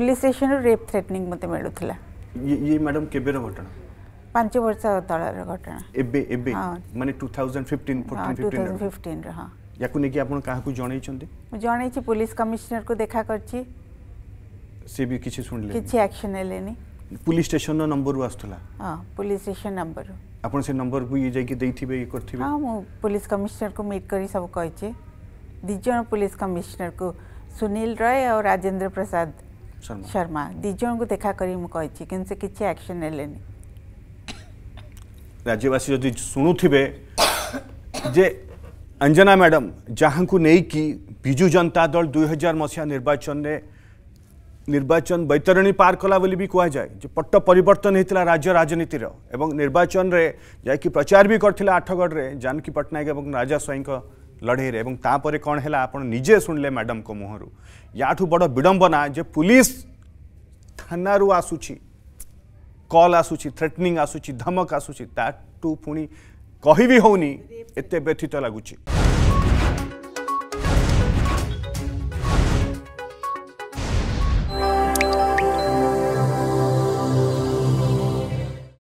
police ଷ୍ଟେସନରୁ rape threatening ମୋତେ ମିଳୁଥିଲା ଇଏ ମ୍ୟାଡ଼ାମ୍ କେବେର ଘଟଣା ପାଞ୍ଚ ବର୍ଷ ତଳର ଘଟଣା ଏବେ ଏବେ ମାନେ 2015 14 15 ର ହଁ ୟାକୁ ନେଇକି ଆପଣ କାହାକୁ ଜଣେଇଛନ୍ତି ମୁଁ ଜଣେଇଛି ପୋଲିସ କମିଶନରକୁ ଦେଖା କରିଛି ସେ ବି କିଛି ଶୁଣିଲେ କିଛି ଆକ୍ସନ ନେଲେନି ପୋଲିସ ଷ୍ଟେସନର ନମ୍ବରରୁ ଆସୁଥିଲା ହଁ ପୋଲିସ ଷ୍ଟେସନ ନମ୍ବରରୁ ଆପଣ ସେ ନମ୍ବରକୁ ଇଏ ଯାଇକି ଦେଇଥିବେ ଇଏ କରିଥିବେ ହଁ ମୁଁ ପୋଲିସ କମିଶନରକୁ ମିଟ୍ କରି ସବୁ କହିଛି ଦୁଇ ଜଣ ପୋଲିସ କମିଶନରକୁ ସୁନୀଲ ରୟ ଆଉ ରାଜେନ୍ଦ୍ର ପ୍ରସାଦ शर्मा शर्मा दिजन को देखा करी मु कहि कि से जे अंजना मैडम जहाँ को नै कि बिजू जनता दल दुई हजार मसीहा निर्वाचन में निर्वाचन बैतरणी पार कला बोली भी कहा जाए जो पट्ट परिवर्तन होता राज्य राजनीति एवं निर्वाचन में जा प्रचार भी कर करठगढ़ जानकी पट्टनायक राजा स्वयं ଲଢ଼େଇରେ ଏବଂ ତାପରେ କ'ଣ ହେଲା ଆପଣ ନିଜେ ଶୁଣିଲେ ମ୍ୟାଡ଼ାମଙ୍କ ମୁହଁରୁ ୟାଠୁ ବଡ଼ ବିଡ଼ମ୍ବନା ଯେ ପୁଲିସ ଥାନାରୁ ଆସୁଛି କଲ୍ ଆସୁଛି ଥ୍ରେଟନିଂ ଆସୁଛି ଧମକ ଆସୁଛି ତାଠୁ ପୁଣି କହିବି ହେଉନି ଏତେ ବ୍ୟଥିତ ଲାଗୁଛି